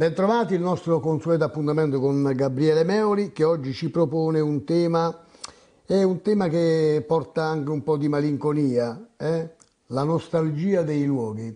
Bentrovati, il nostro consueto appuntamento con Gabriele Meoli che oggi ci propone un tema, è un tema che porta anche un po' di malinconia, eh? la nostalgia dei luoghi.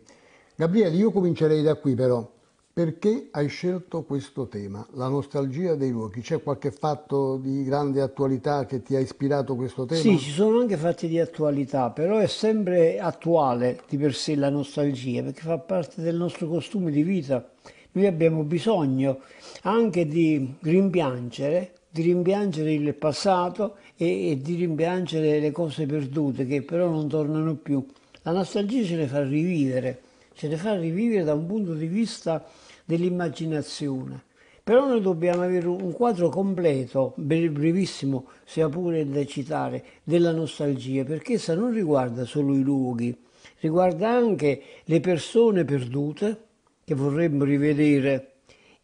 Gabriele, io comincerei da qui però. Perché hai scelto questo tema, la nostalgia dei luoghi? C'è qualche fatto di grande attualità che ti ha ispirato questo tema? Sì, ci sono anche fatti di attualità, però è sempre attuale di per sé la nostalgia, perché fa parte del nostro costume di vita noi abbiamo bisogno anche di rimpiangere, di rimpiangere il passato e, e, di rimpiangere le cose perdute che però non tornano più. La nostalgia ce le fa rivivere, ce le fa rivivere da un punto di vista dell'immaginazione. Però noi dobbiamo avere un quadro completo, brevissimo, sia pure da citare, della nostalgia, perché essa non riguarda solo i luoghi, riguarda anche le persone perdute, che vorremmo rivedere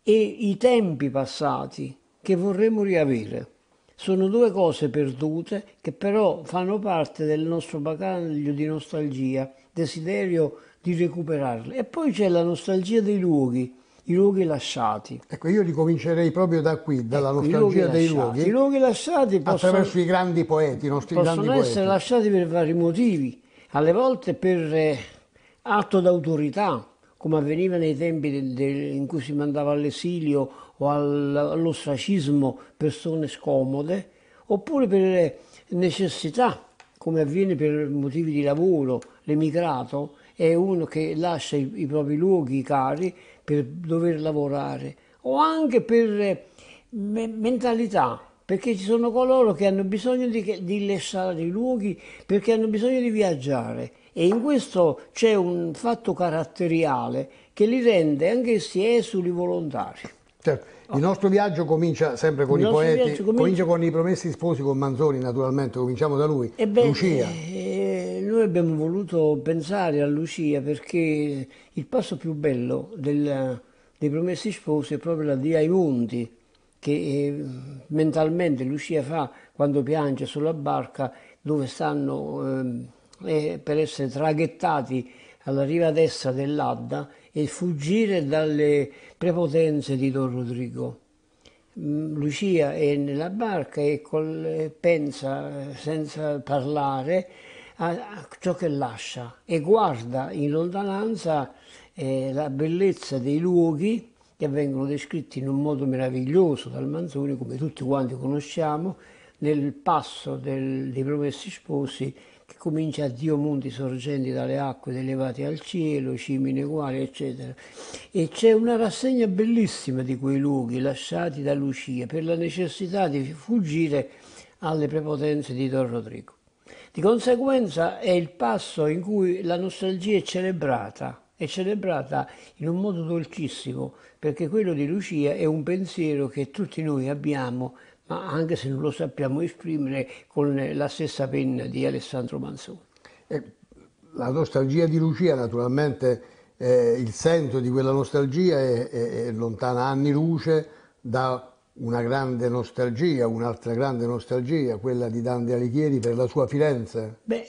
e i tempi passati che vorremmo riavere. Sono due cose perdute che però fanno parte del nostro bagaglio di nostalgia, desiderio di recuperarle. E poi c'è la nostalgia dei luoghi, i luoghi lasciati. Ecco, io ricomincerei proprio da qui, dalla ecco, nostalgia luoghi dei lasciati. luoghi. I luoghi lasciati possono, attraverso i grandi poeti, i nostri grandi poeti. Possono essere lasciati per vari motivi, alle volte per eh, atto d'autorità, come avveniva nei tempi del, del, in cui si mandava all'esilio o al, all'ostracismo persone scomode, oppure per necessità, come avviene per motivi di lavoro, l'emigrato è uno che lascia i, i propri luoghi cari per dover lavorare, o anche per eh, me, mentalità, perché ci sono coloro che hanno bisogno di, di lasciare i luoghi, perché hanno bisogno di viaggiare e in questo c'è un fatto caratteriale che li rende anch'essi esuli volontari. Certo. Il nostro viaggio comincia sempre con Il i poeti, comincia... comincia... con i promessi sposi con Manzoni naturalmente, cominciamo da lui, Ebbene, Lucia. Eh, noi abbiamo voluto pensare a Lucia perché il passo più bello del, dei promessi sposi è proprio la di Aimonti, che eh, mentalmente Lucia fa quando piange sulla barca dove stanno... Eh, eh, per essere traghettati alla riva destra dell'Adda e fuggire dalle prepotenze di Don Rodrigo. Mm, Lucia è nella barca e col, pensa senza parlare a, ciò che lascia e guarda in lontananza eh, la bellezza dei luoghi che vengono descritti in un modo meraviglioso dal Manzoni, come tutti quanti conosciamo, nel passo del, dei Promessi Sposi che comincia Dio mondi sorgenti dalle acque ed elevati al cielo, cime ineguali, eccetera. E c'è una rassegna bellissima di quei luoghi lasciati da Lucia per la necessità di fuggire alle prepotenze di Don Rodrigo. Di conseguenza è il passo in cui la nostalgia è celebrata, è celebrata in un modo dolcissimo, perché quello di Lucia è un pensiero che tutti noi abbiamo ma anche se non lo sappiamo esprimere con la stessa penna di Alessandro Manzoni. La nostalgia di Lucia naturalmente, eh, il senso di quella nostalgia è, è, è lontana anni luce da una grande nostalgia, un'altra grande nostalgia, quella di Dante Alighieri per la sua Firenze. Beh,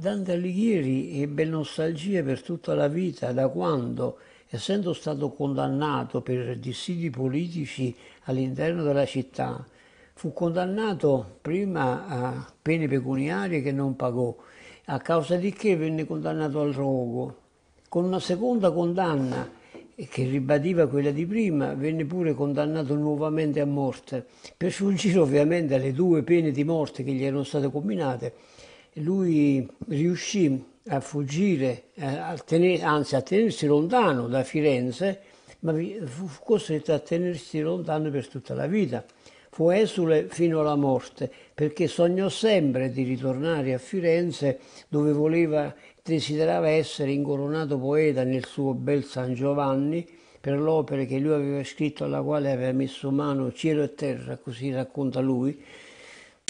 Dante Alighieri ebbe nostalgia per tutta la vita, da quando essendo stato condannato per dissidi politici all'interno della città, fu condannato prima a pene pecuniarie che non pagò, a causa di che venne condannato al rogo. Con una seconda condanna, che ribadiva quella di prima, venne pure condannato nuovamente a morte. Per sfuggire ovviamente alle due pene di morte che gli erano state combinate, lui riuscì a fuggire, eh, a tenere, anzi a tenersi lontano da Firenze, ma fu costretto a tenersi lontano per tutta la vita. Fu esule fino alla morte, perché sognò sempre di ritornare a Firenze dove voleva, desiderava essere incoronato poeta nel suo bel San Giovanni per l'opera che lui aveva scritto alla quale aveva messo mano cielo e terra, così racconta lui,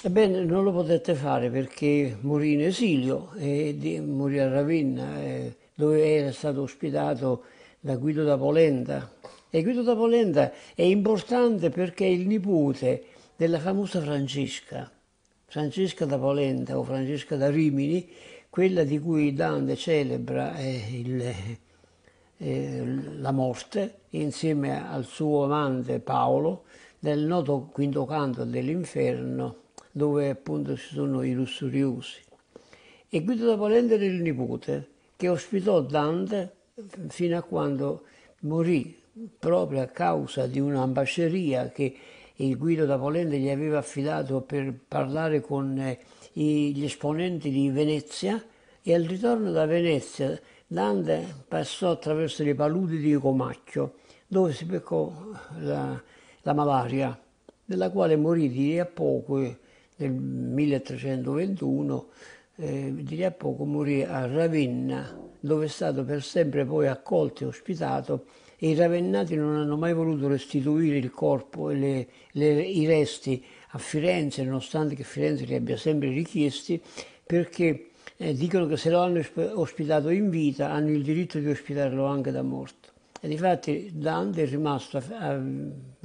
Ebbene, non lo potete fare perché morì in esilio, e morì a Ravenna, eh, dove era stato ospitato da Guido da Polenta. E Guido da Polenta è importante perché è il nipote della famosa Francesca, Francesca da Polenta o Francesca da Rimini, quella di cui Dante celebra eh, il, eh, la morte insieme al suo amante Paolo nel noto quinto canto dell'inferno dove appunto ci sono i lussuriosi. E Guido da Polenta era il nipote che ospitò Dante fino a quando morì proprio a causa di un'ambasceria che il Guido da Polenta gli aveva affidato per parlare con eh, gli esponenti di Venezia e al ritorno da Venezia Dante passò attraverso le paludi di Comacchio dove si peccò la, la malaria della quale morì di lì a poco eh, nel 1321, eh, di lì a poco morì a Ravenna, dove è stato per sempre poi accolto e ospitato e i ravennati non hanno mai voluto restituire il corpo e le, le, i resti a Firenze, nonostante che Firenze li abbia sempre richiesti, perché eh, dicono che se lo hanno ospitato in vita hanno il diritto di ospitarlo anche da morto. E difatti Dante è rimasto a, a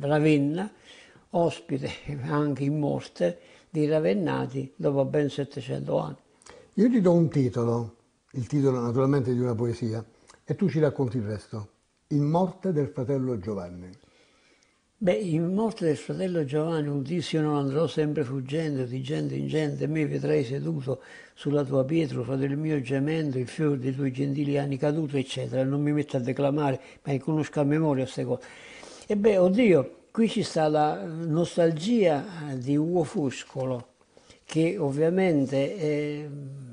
Ravenna, ospite anche in morte, di Ravennati dopo ben 700 anni. Io ti do un titolo, il titolo naturalmente di una poesia, e tu ci racconti il resto. In morte del fratello Giovanni. Beh, in morte del fratello Giovanni, un io non andrò sempre fuggendo di gente in gente, me vedrai seduto sulla tua pietra, fratello mio gemendo, il fiore dei tuoi gentili anni caduto, eccetera. Non mi metto a declamare, ma conosco a memoria queste cose. E beh, oddio, Qui ci sta la nostalgia di Ugo Fuscolo, che ovviamente eh,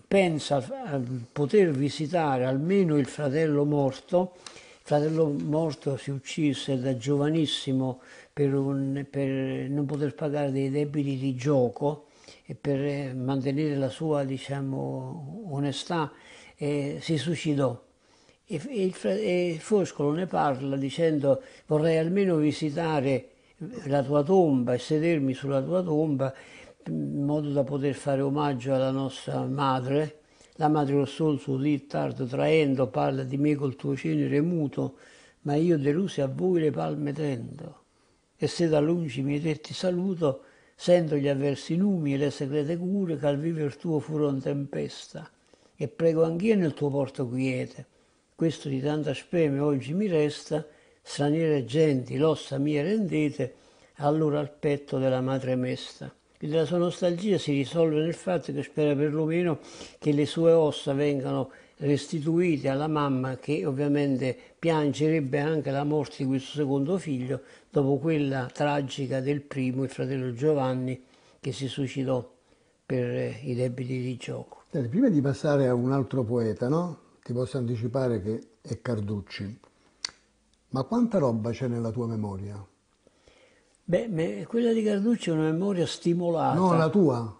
pensa a poter visitare almeno il fratello morto. Il fratello morto si uccise da giovanissimo per, un, per non poter pagare dei debiti di gioco e per eh, mantenere la sua diciamo, onestà eh, si suicidò. E, e, e Foscolo ne parla dicendo vorrei almeno visitare la tua tomba e sedermi sulla tua tomba in modo da poter fare omaggio alla nostra madre. La madre lo solso udì tardo traendo, parla di me col tuo cenere muto, ma io deluse a voi le palme tendo. E se da lungi mi detti saluto, sento gli avversi numi e le segrete cure che al viver tuo furon tempesta. E prego anch'io nel tuo porto quiete. Questo di tanta speme oggi mi resta, straniere genti, l'ossa mia rendete, allora al petto della madre mesta. Quindi la sua nostalgia si risolve nel fatto che spera perlomeno che le sue ossa vengano restituite alla mamma che ovviamente piangerebbe anche la morte di questo secondo figlio dopo quella tragica del primo, il fratello Giovanni, che si suicidò per eh, i debiti di gioco. prima di passare a un altro poeta, no? ti posso anticipare che è Carducci. Ma quanta roba c'è nella tua memoria? Beh, quella di Carducci è una memoria stimolata. No, la tua.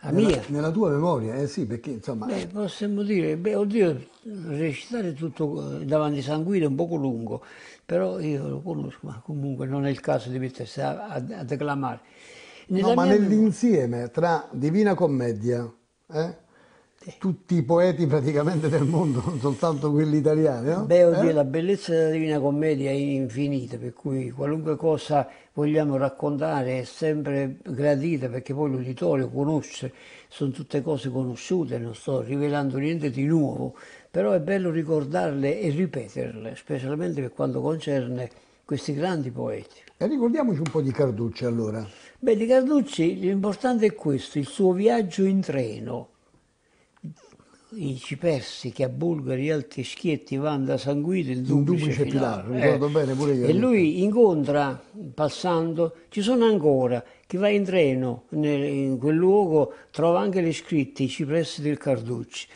La mia? Nella tua memoria, eh sì, perché insomma... Beh, eh. possiamo dire, beh, oddio, recitare tutto eh, davanti a San Guido è un poco lungo, però io lo conosco, ma comunque non è il caso di mettersi a, a, a declamare. Nella no, ma nell'insieme tra Divina Commedia, eh? poeti. Tutti i poeti praticamente del mondo, non soltanto quelli italiani. No? Beh, oddio, eh? la bellezza della Divina Commedia è infinita, per cui qualunque cosa vogliamo raccontare è sempre gradita perché poi l'uditorio conosce, sono tutte cose conosciute, non sto rivelando niente di nuovo, però è bello ricordarle e ripeterle, specialmente per quanto concerne questi grandi poeti. E ricordiamoci un po' di Carducci allora. Beh, di Carducci l'importante è questo, il suo viaggio in treno i cipersi che a Bulgari e altri schietti vanno da San Guido il duplice, Pilaro, eh. ricordo bene pure io. E lui incontra, passando, ci sono ancora, chi va in treno in quel luogo trova anche le scritte, i cipressi del Carducci.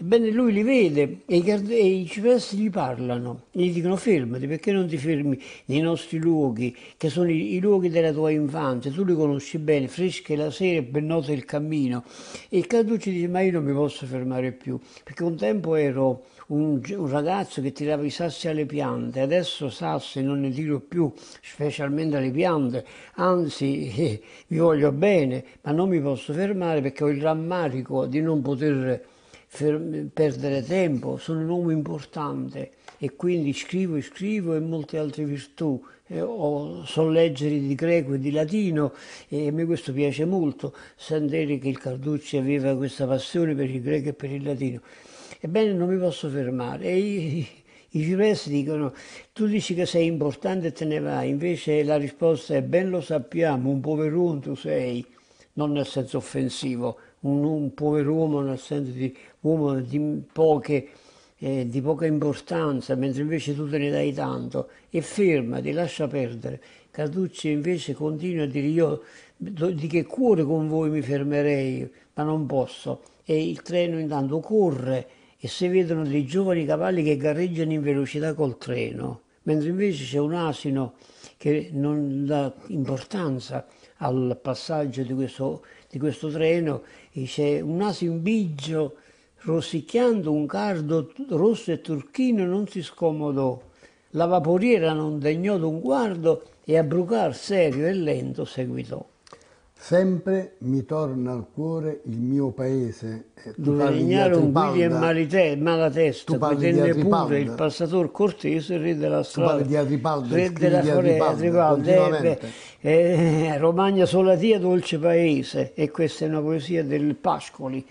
Ebbene, lui li vede e i, e i cipressi gli parlano, gli dicono fermati, perché non ti fermi nei nostri luoghi, che sono i, i luoghi della tua infanzia, tu li conosci bene, fresche la sera e ben noto il cammino. E Carducci dice, ma io non mi posso fermare più, perché un tempo ero un, un ragazzo che tirava i sassi alle piante, adesso sassi non ne tiro più, specialmente alle piante, anzi eh, vi voglio bene, ma non mi posso fermare perché ho il rammarico di non poter perdere tempo, sono un uomo importante e quindi scrivo e scrivo e molte altre virtù. Eh, o so leggere di greco e di latino e a me questo piace molto, sentire che il Carducci aveva questa passione per il greco e per il latino. Ebbene, non mi posso fermare. E i, i cinesi dicono, tu dici che sei importante e te ne vai, invece la risposta è, ben lo sappiamo, un poverone tu sei, non nel senso offensivo, un, un povero uomo nel senso di uomo di poche eh, di poca importanza, mentre invece tu te ne dai tanto, e fermati, lascia perdere. Carducci invece continua a dire io di che cuore con voi mi fermerei, ma non posso. E il treno intanto corre e si vedono dei giovani cavalli che gareggiano in velocità col treno, mentre invece c'è un asino che non dà importanza al passaggio di questo di questo treno, dice un naso in biggio rosicchiando un cardo rosso e turchino non si scomodò, la vaporiera non degnò d'un guardo e a brucar serio e lento seguitò. Sempre mi torna al cuore il mio paese. Eh, tu Legnare guidi e malite, malatesta, tu pure il passatore cortese, il re della strada. Tu parli di Atripalda, re della Corea, Atripalda, eh, eh, Romagna Solatia, dolce paese. E questa è una poesia del Pascoli,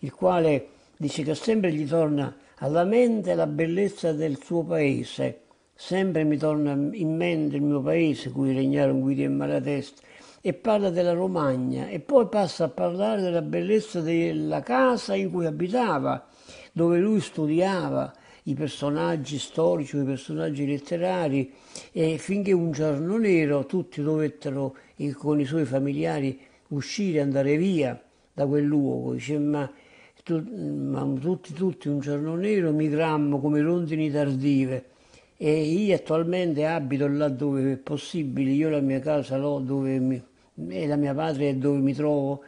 il quale dice che sempre gli torna alla mente la bellezza del suo paese. Sempre mi torna in mente il mio paese, cui regnare un guidi e malatesta e parla della Romagna e poi passa a parlare della bellezza della casa in cui abitava, dove lui studiava i personaggi storici, i personaggi letterari e finché un giorno nero tutti dovettero eh, con i suoi familiari uscire, andare via da quel luogo. Dice, ma, tu, ma tutti, tutti un giorno nero migrammo come rondini tardive e io attualmente abito là dove è possibile, io la mia casa l'ho dove mi, me e la mia patria è dove mi trovo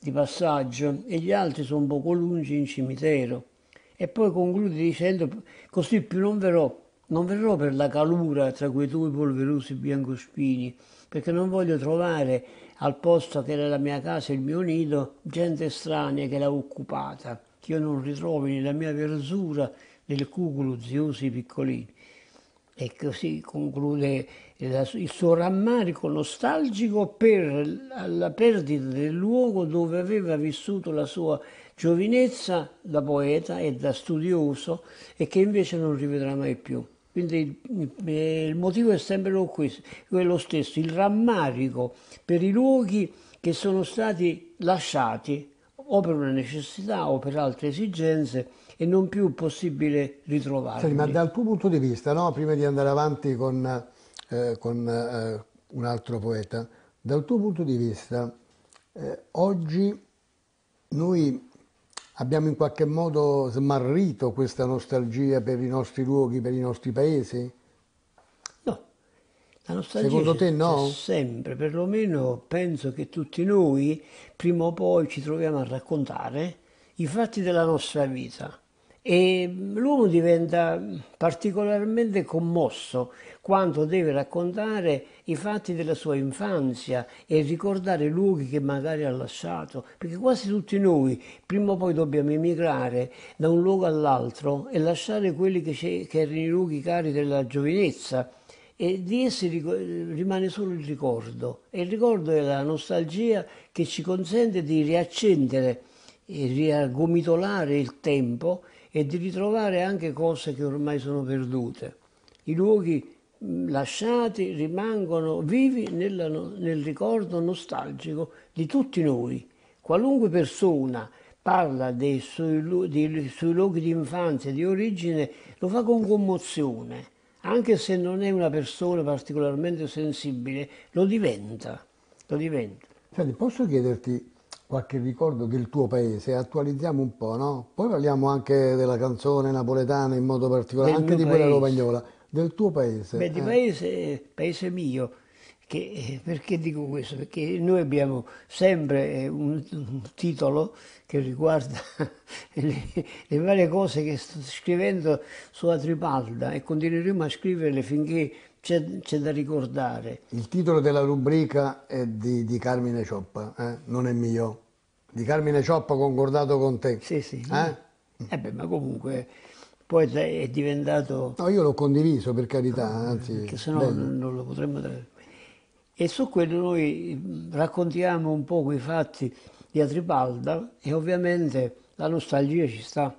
di passaggio e gli altri sono poco lungi in cimitero. E poi conclude dicendo, così più non verrò, non verrò per la calura tra quei tuoi polverosi biancospini, perché non voglio trovare al posto che era la mia casa e il mio nido gente strana che l'ha occupata, che io non ritrovi nella mia verzura del cuculo ziosi piccolini. E così conclude il suo rammarico nostalgico per la perdita del luogo dove aveva vissuto la sua giovinezza da poeta e da studioso e che invece non rivedrà mai più. Quindi il motivo è sempre questo, quello stesso, il rammarico per i luoghi che sono stati lasciati o per una necessità o per altre esigenze e non più possibile ritrovarli. Sì, ma dal tuo punto di vista, no? prima di andare avanti con eh, con eh, un altro poeta. Dal tuo punto di vista, eh, oggi noi abbiamo in qualche modo smarrito questa nostalgia per i nostri luoghi, per i nostri paesi? No, la nostalgia Secondo te no? sempre, perlomeno penso che tutti noi prima o poi ci troviamo a raccontare i fatti della nostra vita e mm, l'uomo diventa particolarmente commosso quando deve raccontare i fatti della sua infanzia e ricordare i luoghi che magari ha lasciato, perché quasi tutti noi prima o poi dobbiamo emigrare da un luogo all'altro e lasciare quelli che, che erano i luoghi cari della giovinezza e di essi rimane solo il ricordo e il ricordo è la nostalgia che ci consente di riaccendere e riargomitolare il tempo e di ritrovare anche cose che ormai sono perdute. I luoghi mm, lasciati rimangono vivi nella, nel ricordo nostalgico di tutti noi. Qualunque persona parla dei suoi, dei suoi luoghi di infanzia, di origine, lo fa con commozione. Anche se non è una persona particolarmente sensibile, lo diventa. Lo diventa. Senti, posso chiederti qualche ricordo del tuo paese, attualizziamo un po', no? Poi parliamo anche della canzone napoletana in modo particolare, del anche di quella paese. romagnola, del tuo paese. Beh, di eh. paese, paese mio, che, perché dico questo? Perché noi abbiamo sempre eh, un, un titolo che riguarda le, le, varie cose che sto scrivendo sulla Tripalda e continueremo a scriverle finché c'è, da ricordare. Il titolo della rubrica è di, di Carmine Cioppa, eh? non è mio. Di Carmine Cioppa concordato con te. Sì, sì. Eh? eh beh, ma comunque poi è diventato... No, io l'ho condiviso per carità, ah, anzi... Perché sennò bello. non lo potremmo... E su quello noi mm, raccontiamo un po' quei fatti di Atribalda e ovviamente la nostalgia ci sta.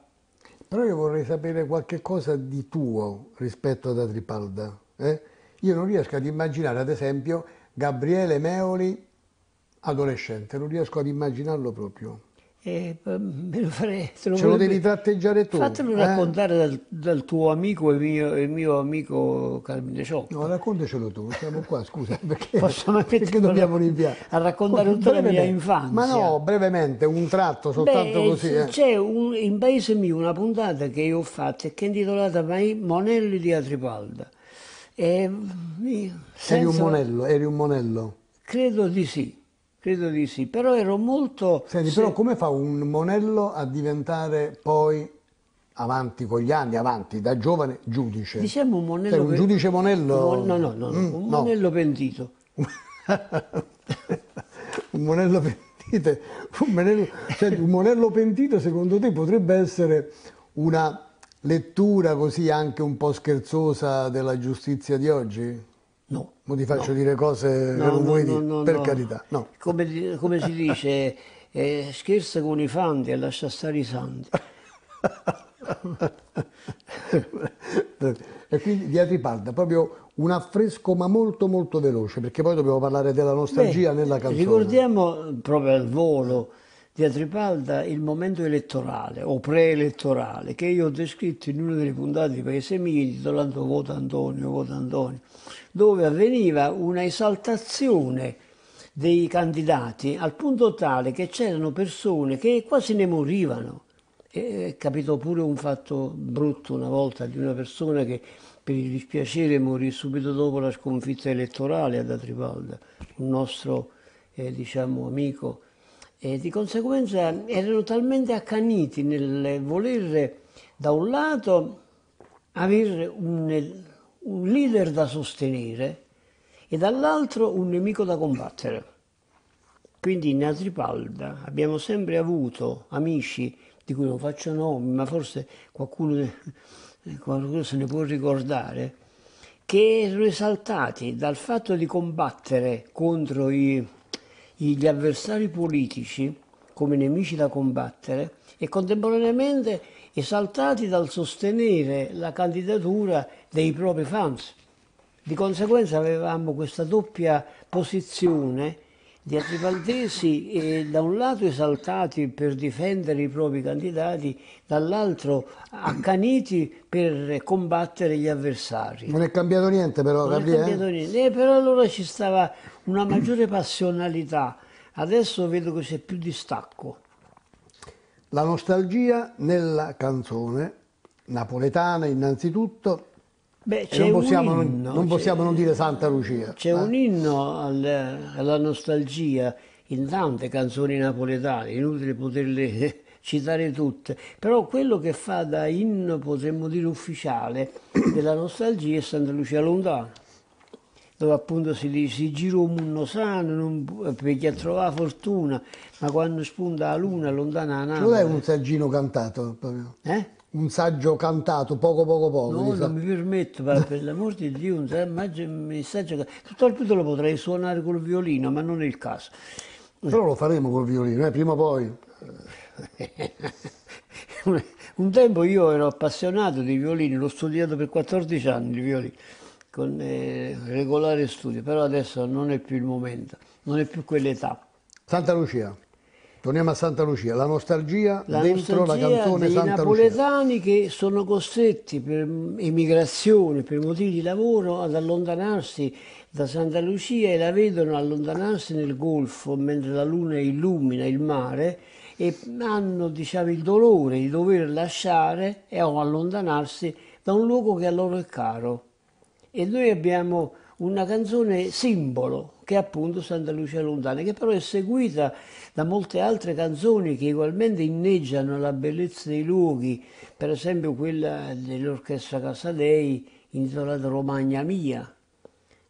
Però io vorrei sapere qualche cosa di tuo rispetto ad Atribalda. Eh? Io non riesco ad immaginare, ad esempio, Gabriele Meoli adolescente, non riesco ad immaginarlo proprio. Eh, me lo farei, lo Ce lo devi tratteggiare tu. Fatelo eh? raccontare dal, dal, tuo amico e mio, e mio amico Carmine Ciocco. No, raccontacelo tu, siamo qua, scusa, perché, perché dobbiamo rinviare? A raccontare oh, tutta la mia infanzia. Ma no, brevemente, un tratto soltanto Beh, così. Eh. C'è un, in Paese mio una puntata che io ho fatto e che è intitolata Monelli di Atripalda senso, eri, un monello, eri un monello? Credo di sì. Credo di sì, però ero molto... Senti, se... però come fa un monello a diventare poi, avanti con gli anni, avanti, da giovane, giudice? Diciamo un monello... Cioè, un per... giudice monello... No, no, no, no, mm, un monello no. pentito. un monello pentito... Un monello... Senti, un monello pentito secondo te potrebbe essere una lettura così anche un po' scherzosa della giustizia di oggi? No. Non ti faccio no. dire cose no, che non vuoi no, dire, per carità. Come, come, si dice, eh, scherza con i fanti e lascia stare i santi. e quindi di Atripalda, proprio un affresco ma molto molto veloce, perché poi dobbiamo parlare della nostalgia Beh, nella canzone. Ricordiamo proprio al volo di Atripalda il momento elettorale o preelettorale che io ho descritto in una delle puntate di Paese Migli intitolando Voto Antonio, Voto Antonio, dove avveniva una esaltazione dei candidati al punto tale che c'erano persone che quasi ne morivano. E capitò pure un fatto brutto una volta di una persona che per il dispiacere morì subito dopo la sconfitta elettorale ad Atripalda, un nostro eh, diciamo, amico e di conseguenza erano talmente accaniti nel voler da un lato avere un, un leader da sostenere e dall'altro un nemico da combattere. Quindi in Atripalda abbiamo sempre avuto amici di cui non faccio nomi, ma forse qualcuno, eh, qualcuno se ne può ricordare, che erano esaltati dal fatto di combattere contro i gli avversari politici come nemici da combattere e contemporaneamente esaltati dal sostenere la candidatura dei propri fans. Di conseguenza avevamo questa doppia posizione di Archivaldesi eh, da un lato esaltati per difendere i propri candidati, dall'altro accaniti per combattere gli avversari. Non è cambiato niente però, Non Gabriele. è cambiato niente, eh, però allora ci stava una maggiore passionalità, adesso vedo che c'è più distacco. La nostalgia nella canzone, napoletana innanzitutto, Beh, non, possiamo, inno, non, non possiamo, non, dire Santa Lucia. C'è eh? un inno al, alla nostalgia in tante canzoni napoletane, inutile poterle citare tutte, però quello che fa da inno, potremmo dire, ufficiale della nostalgia è Santa Lucia Lontana, dove appunto si dice si girò un sano non, eh, perché ha trovato fortuna, ma quando spunta la luna lontana... Non è un saggino cantato proprio? Eh? un saggio cantato poco poco poco. No, non mi permetto, ma per l'amor di Dio, un messaggio cantato. Soprattutto lo potrei suonare col violino, ma non è il caso. Però lo faremo col violino, eh, prima o poi. un tempo io ero appassionato di violino, l'ho studiato per 14 anni il violino, con eh, regolare studio, però adesso non è più il momento, non è più quell'età. Santa Lucia. Torniamo a Santa Lucia, la nostalgia la dentro nostalgia la cantone dei Santa napoletani Lucia. che sono costretti per emigrazione, per motivi di lavoro, ad allontanarsi da Santa Lucia e la vedono allontanarsi nel golfo mentre la luna illumina il mare e hanno diciamo, il dolore di dover lasciare e o allontanarsi da un luogo che a loro è caro. E noi abbiamo una canzone simbolo che è appunto Santa Lucia Lontana, che però è seguita da molte altre canzoni che ugualmente inneggiano la bellezza dei luoghi, per esempio quella dell'Orchestra Casadei intitolata Romagna Mia,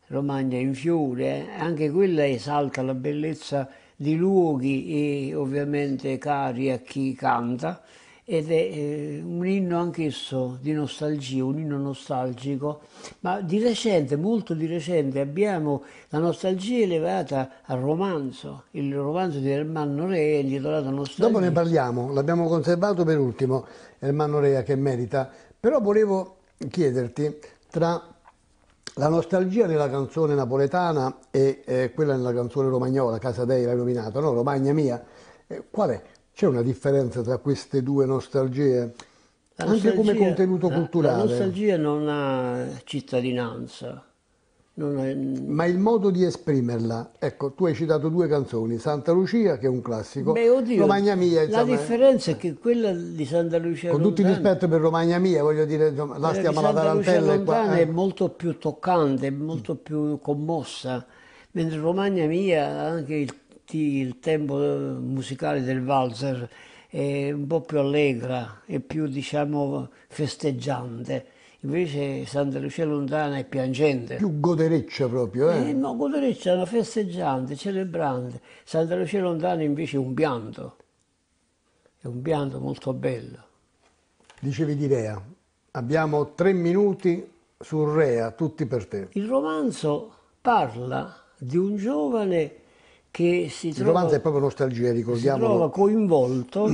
Romagna in fiore, eh? anche quella esalta la bellezza di luoghi e ovviamente cari a chi canta ed è eh, un inno anch'esso di nostalgia, un inno nostalgico, ma di recente, molto di recente, abbiamo la nostalgia elevata al romanzo, il romanzo di Ermanno Re intitolato Nostalgia. Dopo ne parliamo, l'abbiamo conservato per ultimo, Ermanno Rea che merita, però volevo chiederti tra la nostalgia nella canzone napoletana e eh, quella nella canzone romagnola, Casa Dei l'hai nominato, no? Romagna mia, eh, qual è? C'è una differenza tra queste due nostalgie? Anche come contenuto culturale. La, la nostalgia non ha cittadinanza. Non è... Ma il modo di esprimerla, ecco, tu hai citato due canzoni, Santa Lucia che è un classico, Beh, oddio, Romagna Mia. Insomma, la differenza è che quella di Santa Lucia Con tutti il rispetto per Romagna Mia, voglio dire, insomma, la stiamo alla tarantella. Lucia qua, eh. è molto più toccante, molto più commossa, mentre Romagna Mia ha anche il il tempo musicale del valzer è un po' più allegra e più diciamo festeggiante. Invece Santa Lucia Lontana è piangente. Più godereccia proprio, eh? eh no, godereccia, una festeggiante, celebrante. Santa Lucia Lontana invece è un pianto. È un pianto molto bello. Dicevi di Rea, abbiamo tre minuti su Rea, tutti per te. Il romanzo parla di un giovane che si trova... Il romanzo è proprio nostalgia, ricordiamo. Si trova coinvolto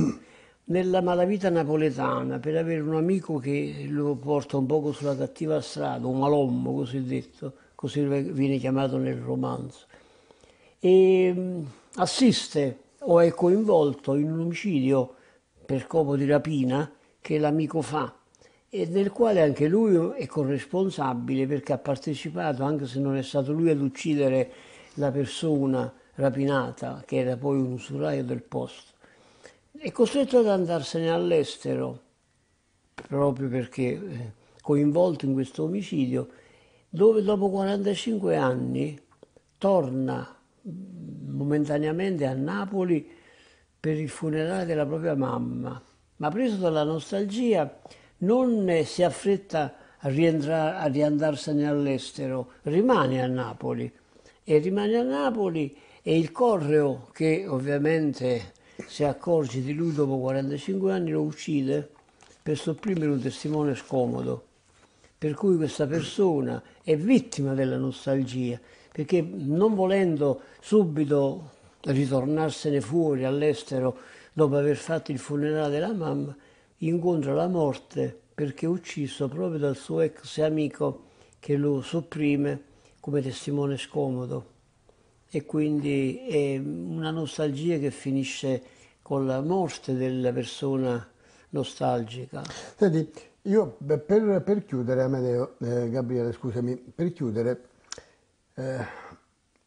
nella malavita napoletana per avere un amico che lo porta un poco sulla cattiva strada, un malombo cosiddetto, così viene chiamato nel romanzo. E mm, assiste o è coinvolto in un omicidio per scopo di rapina che l'amico fa e del quale anche lui è corresponsabile perché ha partecipato, anche se non è stato lui ad uccidere la persona rapinata, che era poi un usuraio del posto, è costretto ad andarsene all'estero proprio perché eh, coinvolto in questo omicidio, dove dopo 45 anni torna mm, momentaneamente a Napoli per il funerale della propria mamma, ma preso dalla nostalgia non si affretta a, rientrare, a riandarsene all'estero, rimane a Napoli e rimane a Napoli e il Correo che ovviamente si accorge di lui dopo 45 anni lo uccide per sopprimere un testimone scomodo. Per cui questa persona è vittima della nostalgia, perché non volendo subito ritornarsene fuori all'estero dopo aver fatto il funerale della mamma, incontra la morte perché è ucciso proprio dal suo ex amico che lo sopprime come testimone scomodo e quindi è una nostalgia che finisce con la morte della persona nostalgica. Senti, io per, per chiudere, Amedeo, eh, Gabriele, scusami, per chiudere, eh,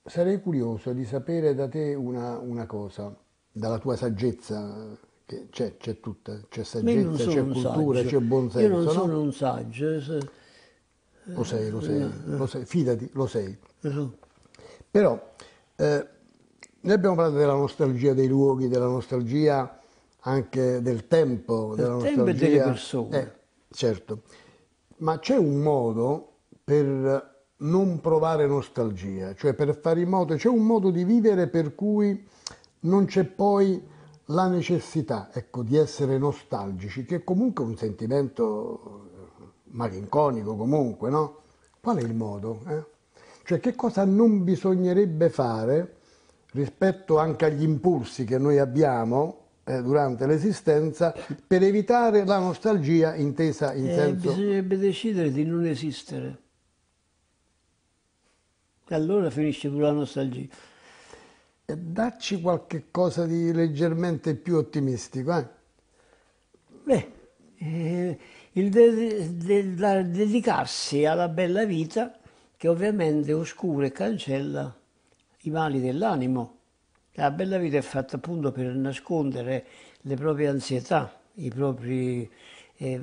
sarei curioso di sapere da te una, una cosa, dalla tua saggezza, che c'è, c'è tutta, c'è saggezza, c'è cultura, c'è buonsenso. Io non no? sono un saggio. Eh, se... Lo sei, lo sei, no, lo sei, fidati, lo sei. Però eh, noi abbiamo parlato della nostalgia dei luoghi, della nostalgia anche del tempo, del della tempo e delle persone. Eh, certo, ma c'è un modo per non provare nostalgia, cioè per fare in modo, c'è un modo di vivere per cui non c'è poi la necessità ecco, di essere nostalgici, che è comunque un sentimento eh, malinconico comunque, no? Qual è il modo? Eh? Cioè che cosa non bisognerebbe fare rispetto anche agli impulsi che noi abbiamo eh, durante l'esistenza per evitare la nostalgia intesa in eh, senso... Bisognerebbe decidere di non esistere. Allora finisce pure la nostalgia. E eh, dacci qualche cosa di leggermente più ottimistico. Eh? Beh, eh, il de de de dedicarsi alla bella vita che ovviamente oscura e cancella i mali dell'animo. La bella vita è fatta appunto per nascondere le proprie ansietà, i propri, eh,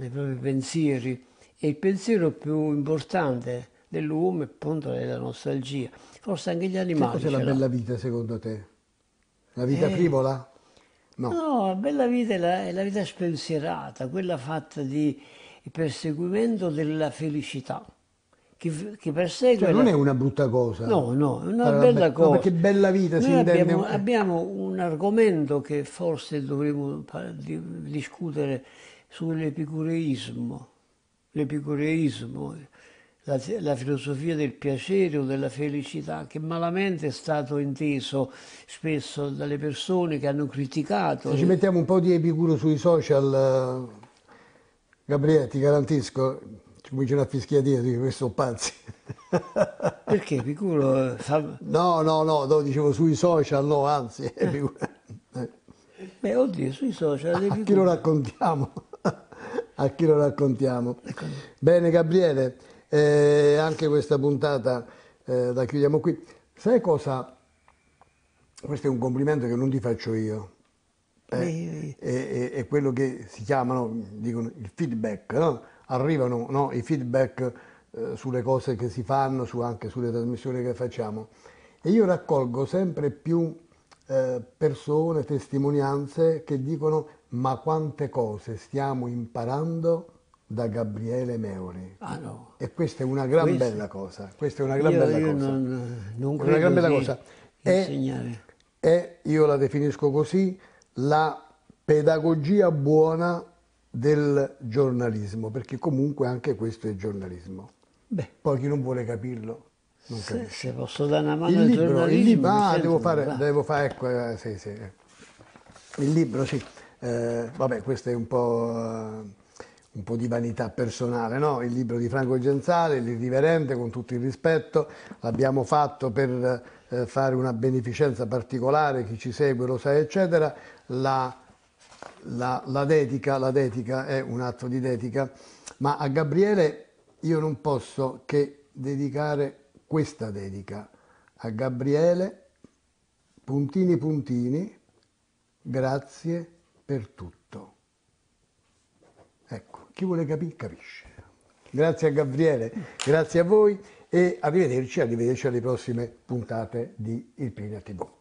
i propri pensieri e il pensiero più importante dell'uomo è appunto la nostalgia. Forse anche gli animali. Che cos'è la bella vita secondo te? La vita eh, privola? No. no. la bella vita è la, è la vita spensierata, quella fatta di perseguimento della felicità che, chi persegue... Cioè, non è una brutta cosa. No, no, è una bella be... cosa. No, perché bella vita si intende... Abbiamo, abbiamo, un argomento che forse dovremmo discutere sull'epicureismo. L'epicureismo, la, la, filosofia del piacere o della felicità, che malamente è stato inteso spesso dalle persone che hanno criticato. Se ci mettiamo un po' di epicuro sui social, eh, Gabriele, ti garantisco, ci comincerà a fischiare di questo sono pazzi. Perché Piccolo? No, no, no, no, dicevo sui social, no, anzi. Eh, eh. Beh, oddio, sui social... A chi lo raccontiamo? A chi lo raccontiamo? Ecco. Bene, Gabriele, eh, anche questa puntata eh, la chiudiamo qui. Sai cosa? Questo è un complimento che non ti faccio io. Eh, è, è, è quello che si chiamano, dicono, il feedback, no? arrivano no, i feedback eh, sulle cose che si fanno, su, anche sulle trasmissioni che facciamo. E io raccolgo sempre più eh, persone, testimonianze che dicono ma quante cose stiamo imparando da Gabriele Meuri. Ah, no. E questa è una gran questa... bella cosa. Questa è una gran io, bella io cosa. Non, non credo una gran bella cosa. È, è, io la definisco così, la pedagogia buona del giornalismo, perché comunque anche questo è giornalismo. Beh. Poi chi non vuole capirlo non se, Se posso dare una mano il libro, giornalismo... Il libro, ah, devo fare, devo fare, ecco, eh, sì, sì. Il libro, sì. Eh, vabbè, questo è un po', eh, un po', di vanità personale, no? Il libro di Franco Genzale, l'irriverente, con tutto il rispetto, l'abbiamo fatto per eh, fare una beneficenza particolare, chi ci segue lo sa, eccetera. La la, la, dedica, la dedica è un atto di dedica, ma a Gabriele io non posso che dedicare questa dedica. A Gabriele, puntini puntini, grazie per tutto. Ecco, chi vuole capire capisce. Grazie a Gabriele, grazie a voi e arrivederci, arrivederci alle prossime puntate di Il Pina TV.